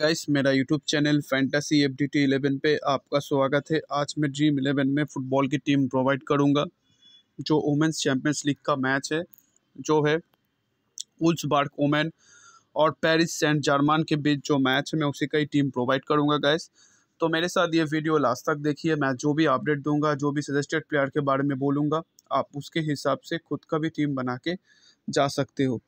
guys मेरा YouTube channel fantasy F D T eleven पे आपका स्वागत है आज मैं ड्रीम इलेवन में फ़ुटबॉल की टीम प्रोवाइड करूंगा जो वुमेंस चैम्पियंस लीग का मैच है जो है उल्स बार्क वोमेन और पेरिस सेंट जर्मान के बीच जो मैच है मैं उसी का ही टीम प्रोवाइड करूंगा गाइस तो मेरे साथ ये वीडियो लास्ट तक देखिए मैं जो भी अपडेट दूँगा जो भी सजेस्टेड प्लेयर के बारे में बोलूँगा आप उसके हिसाब से खुद का भी टीम बना के जा सकते हो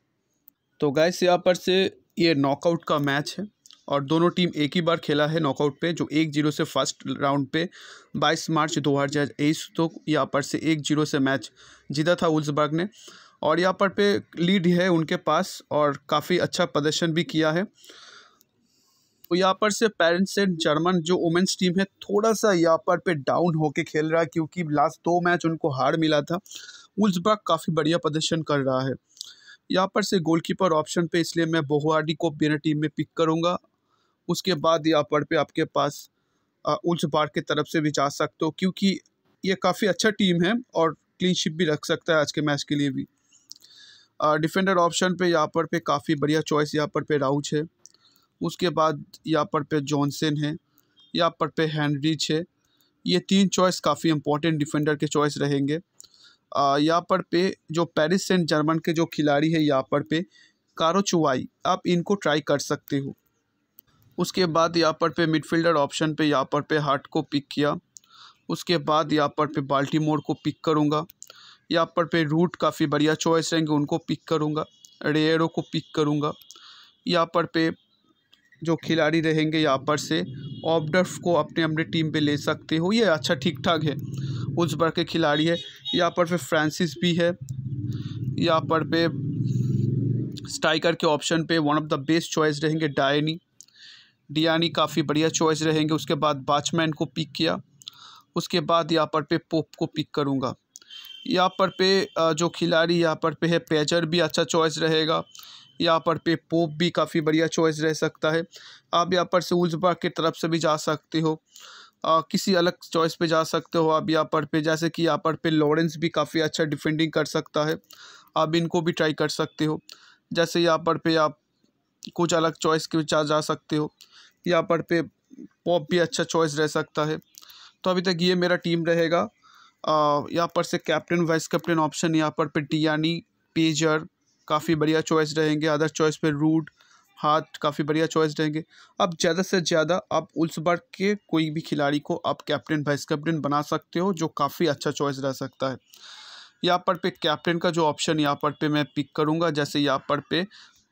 तो गैस यहाँ पर से ये नॉकआउट का मैच है और दोनों टीम एक ही बार खेला है नॉकआउट पे जो एक जीरो से फर्स्ट राउंड पे 22 मार्च दो हज़ार तो यहाँ पर से एक जीरो से मैच जीता था उल्सबर्ग ने और यहाँ पर पे लीड है उनके पास और काफ़ी अच्छा प्रदर्शन भी किया है तो यहाँ पर से पेरेंट्स एंड जर्मन जो वुमेंस टीम है थोड़ा सा यहाँ पर पे डाउन होके खेल रहा है क्योंकि लास्ट दो मैच उनको हार मिला था उल्सबर्ग काफ़ी बढ़िया प्रदर्शन कर रहा है यहाँ पर से गोलकीपर ऑप्शन पे इसलिए मैं बोहुआडी को मेरे टीम में पिक करूँगा उसके बाद यहाँ पर पे आपके पास उल्स बार की तरफ से भी जा सकते हो क्योंकि ये काफ़ी अच्छा टीम है और क्लीन शिप भी रख सकता है आज के मैच के लिए भी डिफेंडर ऑप्शन पे यहाँ पर पे काफ़ी बढ़िया चॉइस यहाँ पर पे राउच है उसके बाद यहाँ पर पे जॉनसन है यहाँ पर पे हैंनरिच है ये तीन चॉइस काफ़ी इंपॉर्टेंट डिफेंडर के चॉइस रहेंगे यहाँ पर पे जो पेरिस सेंट जर्मन के जो खिलाड़ी है यहाँ पर पे कारो चुवाई आप इनको ट्राई कर सकते हो उसके बाद यहाँ पर पे मिडफील्डर ऑप्शन पे यहाँ पर पे हार्ट को पिक किया उसके बाद यहाँ पर पे बाल्टी मोड को पिक करूँगा यहाँ पर पे रूट काफ़ी बढ़िया चॉइस रहेंगे उनको पिक करूँगा रेयरो को पिक करूँगा यहाँ पर पे जो खिलाड़ी रहेंगे यहाँ पर से ऑबडर्फ को अपने अपने टीम पे ले सकते हो ये अच्छा ठीक ठाक है उस भर के खिलाड़ी है यहाँ पर पे फ्रांसिस भी है यहाँ पर पे स्ट्राइकर के ऑप्शन पे one of the best choice रहेंगे डायनी डियानी काफ़ी बढ़िया चॉइस रहेंगे उसके बाद बाचमैन को पिक किया उसके बाद यहाँ पर पे पोप को पिक करूँगा यहाँ पर पे जो खिलाड़ी यहाँ पर पे है पेजर भी अच्छा चॉइस रहेगा यहाँ पर पे पोप भी काफ़ी बढ़िया चॉइस रह सकता है आप यहाँ पर से उल्जबर्ग की तरफ से भी जा सकते हो आ, किसी अलग चॉइस पे जा सकते हो आप यहाँ पर पे जैसे कि यहाँ पर पे लॉरेंस भी काफ़ी अच्छा डिफेंडिंग कर सकता है आप इनको भी ट्राई कर सकते हो जैसे यहाँ पर पे आप कुछ अलग चॉइस के विचार जा सकते हो यहाँ पर पे पॉप भी अच्छा चॉइस रह सकता है तो अभी तक ये मेरा टीम रहेगा यहाँ पर से कैप्टन वाइस कैप्टन ऑप्शन यहाँ पर पे डियानी पेजर काफ़ी बढ़िया चॉइस रहेंगे अदर चॉइस पे रूड हाथ काफ़ी बढ़िया चॉइस रहेंगे अब ज़्यादा से ज़्यादा आप उल्सबर्ग के कोई भी खिलाड़ी को आप कैप्टन वाइस कैप्टन बना सकते हो जो काफ़ी अच्छा चॉइस रह सकता है यहाँ पर पे कैप्टन का जो ऑप्शन यहाँ पर पे मैं पिक करूँगा जैसे यहाँ पर पे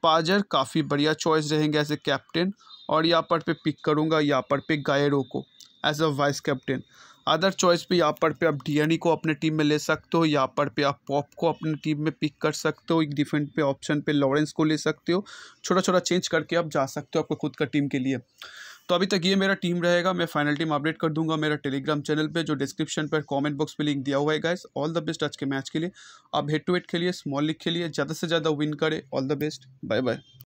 पाजर काफ़ी बढ़िया चॉइस रहेंगे एज ए कैप्टन और यहाँ पर पे पिक करूँगा यहाँ पर पे गायरो को as a vice captain other choice पे यहाँ पर पे आप डीएनई को अपने टीम में ले सकते हो यहाँ पर पे आप पॉप को अपने टीम में पिक कर सकते हो एक डिफेंट पे ऑप्शन पे लॉरेंस को ले सकते हो छोटा छोटा चेंज करके आप जा सकते हो आपको खुद का टीम के लिए तो अभी तक ये मेरा टीम रहेगा मैं फाइनल टीम अपडेट कर दूंगा मेरा टेलीग्राम चैनल पे जो डिस्क्रिप्शन पर कमेंट बॉक्स में लिंक दिया हुआ है गाइस ऑल द बेस्ट आज के मैच के लिए आप हेड टू हेड खेलिए स्मॉल लीग खेलिए ज़्यादा से ज़्यादा विन करें all the best bye bye